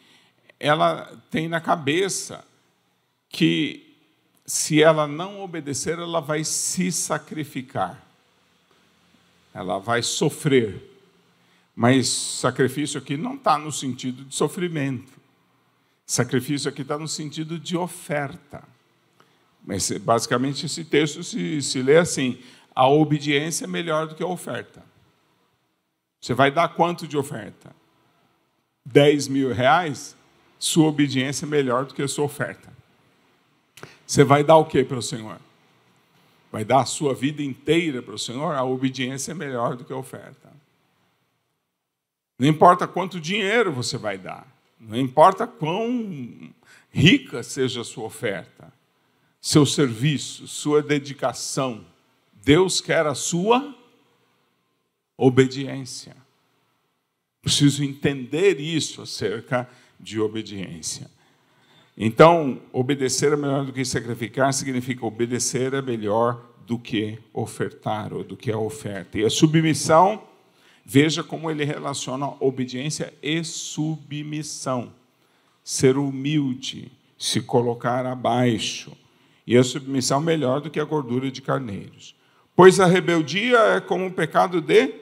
ela tem na cabeça que se ela não obedecer, ela vai se sacrificar. Ela vai sofrer. Mas sacrifício aqui não está no sentido de sofrimento. Sacrifício aqui está no sentido de oferta. Mas basicamente esse texto se, se lê assim: a obediência é melhor do que a oferta. Você vai dar quanto de oferta? 10 mil reais? Sua obediência é melhor do que a sua oferta. Você vai dar o que para o Senhor? Vai dar a sua vida inteira para o Senhor? A obediência é melhor do que a oferta. Não importa quanto dinheiro você vai dar, não importa quão rica seja a sua oferta seu serviço, sua dedicação. Deus quer a sua obediência. Preciso entender isso acerca de obediência. Então, obedecer é melhor do que sacrificar significa obedecer é melhor do que ofertar ou do que a oferta. E a submissão, veja como ele relaciona obediência e submissão. Ser humilde, se colocar abaixo e a submissão melhor do que a gordura de carneiros. Pois a rebeldia é como um pecado de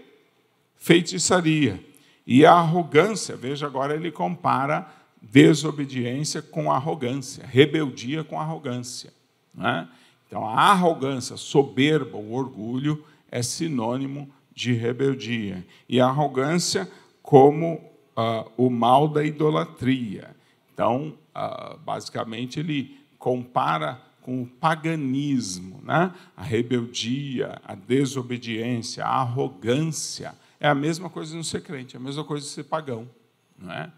feitiçaria. E a arrogância, veja agora, ele compara desobediência com arrogância, rebeldia com arrogância. É? Então, a arrogância, soberba, o orgulho, é sinônimo de rebeldia. E a arrogância como ah, o mal da idolatria. Então, ah, basicamente, ele compara com o paganismo, né? a rebeldia, a desobediência, a arrogância. É a mesma coisa de não ser crente, é a mesma coisa de ser pagão. Não, é?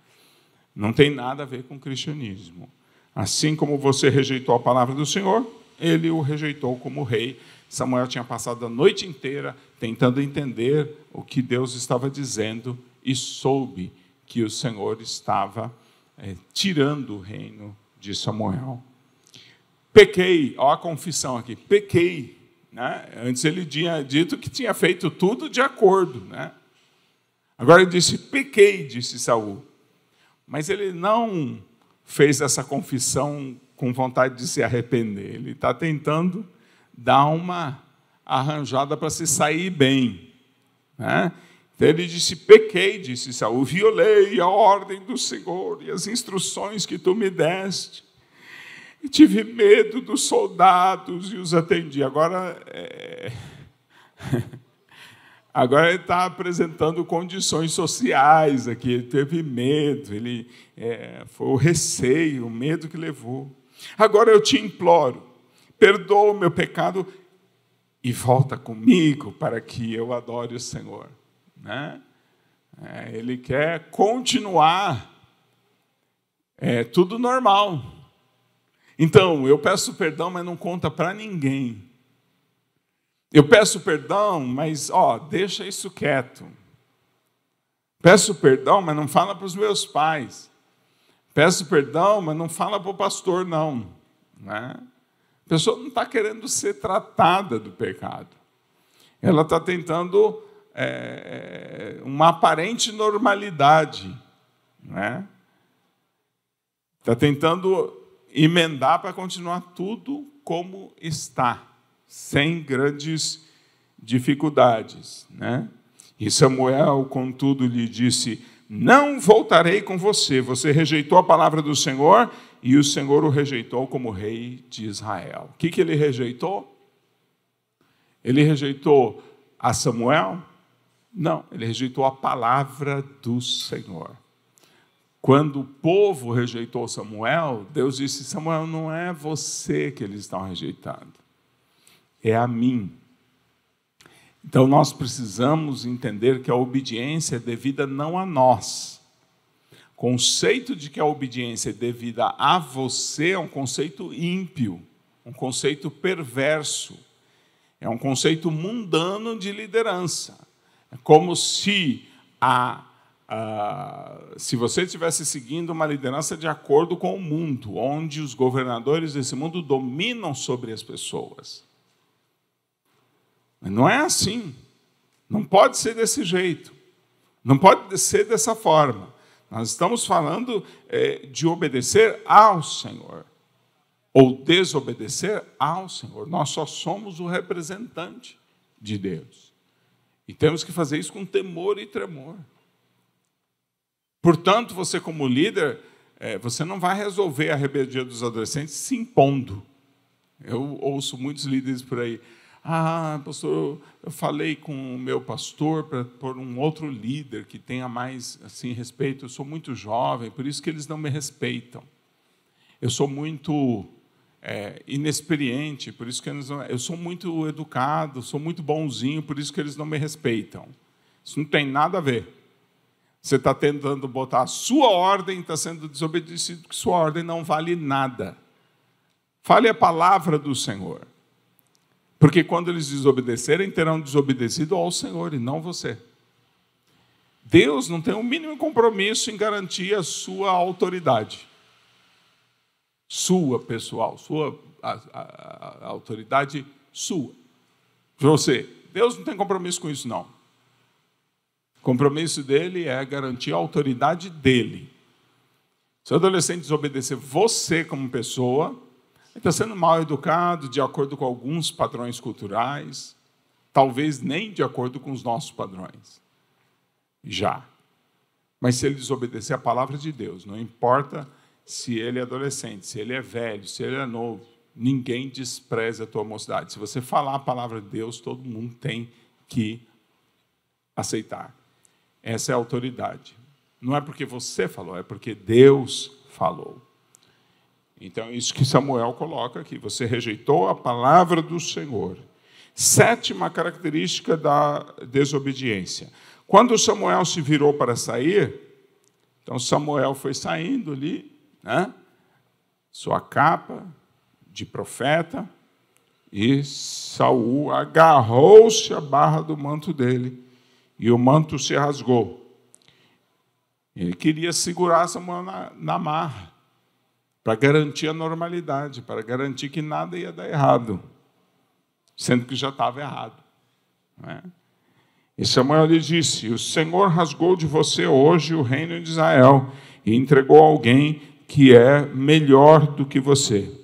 não tem nada a ver com o cristianismo. Assim como você rejeitou a palavra do Senhor, ele o rejeitou como rei. Samuel tinha passado a noite inteira tentando entender o que Deus estava dizendo e soube que o Senhor estava é, tirando o reino de Samuel pequei, ó a confissão aqui, pequei. Né? Antes ele tinha dito que tinha feito tudo de acordo. Né? Agora ele disse, pequei, disse Saul. Mas ele não fez essa confissão com vontade de se arrepender. Ele está tentando dar uma arranjada para se sair bem. Né? Então ele disse: pequei, disse Saul, violei a ordem do Senhor e as instruções que tu me deste. E tive medo dos soldados e os atendi. Agora. É... Agora ele está apresentando condições sociais aqui. Ele teve medo, ele é, foi o receio, o medo que levou. Agora eu te imploro, perdoa o meu pecado e volta comigo para que eu adore o Senhor. Né? É, ele quer continuar. É tudo normal. Então, eu peço perdão, mas não conta para ninguém. Eu peço perdão, mas ó, deixa isso quieto. Peço perdão, mas não fala para os meus pais. Peço perdão, mas não fala para o pastor, não. Né? A pessoa não está querendo ser tratada do pecado. Ela está tentando é, é, uma aparente normalidade. Está né? Tá tentando emendar para continuar tudo como está, sem grandes dificuldades. Né? E Samuel, contudo, lhe disse: Não voltarei com você. Você rejeitou a palavra do Senhor e o Senhor o rejeitou como rei de Israel. O que, que ele rejeitou? Ele rejeitou a Samuel? Não, ele rejeitou a palavra do Senhor. Quando o povo rejeitou Samuel, Deus disse: Samuel, não é você que eles estão rejeitando, é a mim. Então nós precisamos entender que a obediência é devida não a nós. O conceito de que a obediência é devida a você é um conceito ímpio, um conceito perverso, é um conceito mundano de liderança. É como se a ah, se você estivesse seguindo uma liderança de acordo com o mundo, onde os governadores desse mundo dominam sobre as pessoas. Mas não é assim. Não pode ser desse jeito. Não pode ser dessa forma. Nós estamos falando é, de obedecer ao Senhor ou desobedecer ao Senhor. Nós só somos o representante de Deus. E temos que fazer isso com temor e tremor. Portanto, você, como líder, é, você não vai resolver a rebeldia dos adolescentes se impondo. Eu ouço muitos líderes por aí. Ah, pastor, eu falei com o meu pastor para pôr um outro líder que tenha mais assim respeito. Eu sou muito jovem, por isso que eles não me respeitam. Eu sou muito é, inexperiente, por isso que eles não, eu sou muito educado, sou muito bonzinho, por isso que eles não me respeitam. Isso não tem nada a ver. Você está tentando botar a sua ordem, está sendo desobedecido, que sua ordem não vale nada. Fale a palavra do Senhor. Porque quando eles desobedecerem, terão desobedecido ao Senhor e não você. Deus não tem o um mínimo compromisso em garantir a sua autoridade. Sua, pessoal, sua a, a, a autoridade sua. Você. Deus não tem compromisso com isso, não. O compromisso dele é garantir a autoridade dele. Se o adolescente desobedecer você como pessoa, está sendo mal educado de acordo com alguns padrões culturais, talvez nem de acordo com os nossos padrões. Já. Mas se ele desobedecer a palavra de Deus, não importa se ele é adolescente, se ele é velho, se ele é novo, ninguém despreza a tua mocidade. Se você falar a palavra de Deus, todo mundo tem que aceitar. Essa é a autoridade. Não é porque você falou, é porque Deus falou. Então, isso que Samuel coloca aqui: você rejeitou a palavra do Senhor. Sétima característica da desobediência. Quando Samuel se virou para sair, então Samuel foi saindo ali, né? sua capa de profeta, e Saul agarrou-se à barra do manto dele e o manto se rasgou. Ele queria segurar Samuel na, na marra, para garantir a normalidade, para garantir que nada ia dar errado, sendo que já estava errado. Né? E Samuel lhe disse: O Senhor rasgou de você hoje o reino de Israel e entregou alguém que é melhor do que você.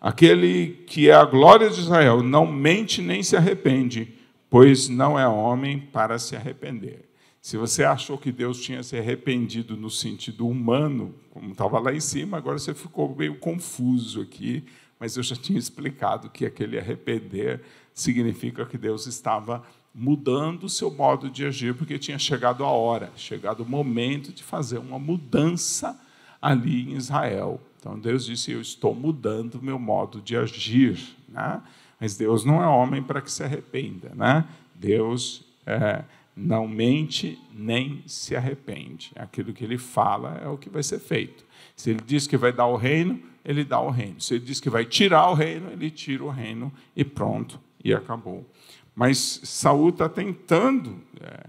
Aquele que é a glória de Israel não mente nem se arrepende pois não é homem para se arrepender. Se você achou que Deus tinha se arrependido no sentido humano, como estava lá em cima, agora você ficou meio confuso aqui, mas eu já tinha explicado que aquele arrepender significa que Deus estava mudando o seu modo de agir, porque tinha chegado a hora, chegado o momento de fazer uma mudança ali em Israel. Então Deus disse: Eu estou mudando o meu modo de agir. Né? Mas Deus não é homem para que se arrependa, né? Deus é, não mente nem se arrepende. Aquilo que ele fala é o que vai ser feito. Se ele diz que vai dar o reino, ele dá o reino. Se ele diz que vai tirar o reino, ele tira o reino e pronto, e acabou. Mas Saul está tentando é,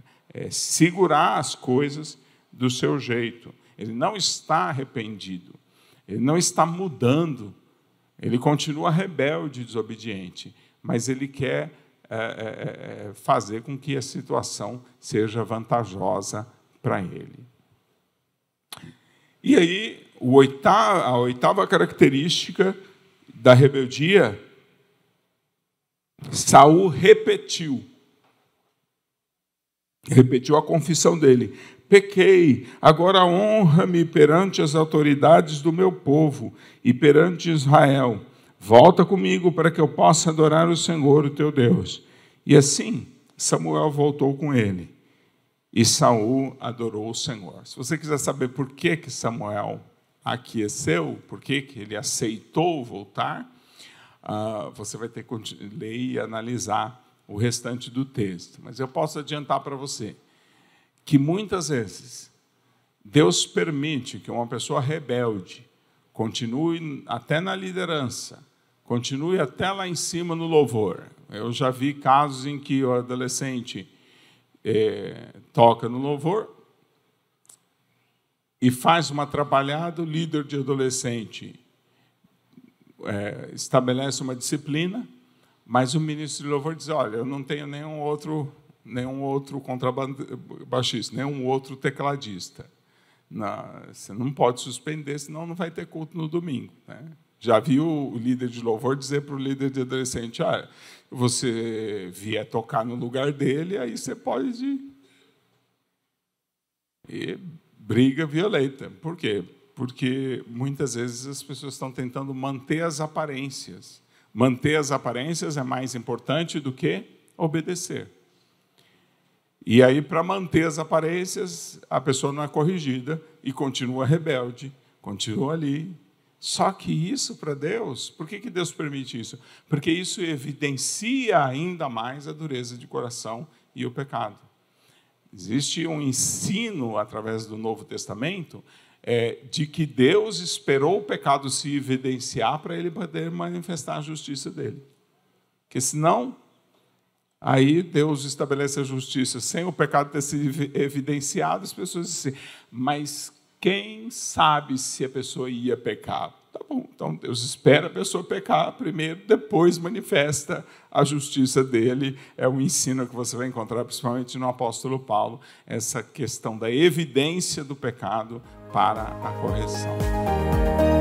é, segurar as coisas do seu jeito. Ele não está arrependido. Ele não está mudando ele continua rebelde, desobediente, mas ele quer é é, é, é, fazer com que a situação seja vantajosa para ele. E aí, oitava, a oitava característica da rebeldia, Saul repetiu. Repetiu a confissão dele pequei, agora honra-me perante as autoridades do meu povo e perante Israel. Volta comigo para que eu possa adorar o Senhor, o teu Deus. E assim Samuel voltou com ele. E Saul adorou o Senhor. Se você quiser saber por que que Samuel aqueceu, por que que ele aceitou voltar, ah, você vai ter que ler e analisar o restante do texto. Mas eu posso adiantar para você que muitas vezes Deus permite que uma pessoa rebelde continue até na liderança, continue até lá em cima no louvor. Eu já vi casos em que o adolescente eh, toca no louvor e faz uma atrapalhada, o líder de adolescente eh, estabelece uma disciplina, mas o ministro de louvor diz: Olha, eu não tenho nenhum outro nenhum outro contrabaixista, nenhum outro tecladista. Na, você não pode suspender, senão não vai ter culto no domingo. Né? Já viu o líder de louvor dizer para o líder de adolescente: ah, você vier tocar no lugar dele, aí você pode. Ir. E briga violenta. Por quê? Porque muitas vezes as pessoas estão tentando manter as aparências. Manter as aparências é mais importante do que obedecer. E aí, para manter as aparências, a pessoa não é corrigida e continua rebelde, continua ali. Só que isso para Deus, por que, que Deus permite isso? Porque isso evidencia ainda mais a dureza de coração e o pecado. Existe um ensino através do Novo Testamento é, de que Deus esperou o pecado se evidenciar para ele poder manifestar a justiça dele. Porque senão Aí Deus estabelece a justiça sem o pecado ter sido evidenciado. As pessoas dizem, assim, mas quem sabe se a pessoa ia pecar? Tá bom, então Deus espera a pessoa pecar primeiro, depois manifesta a justiça dele. É um ensino que você vai encontrar, principalmente no apóstolo Paulo, essa questão da evidência do pecado para a correção.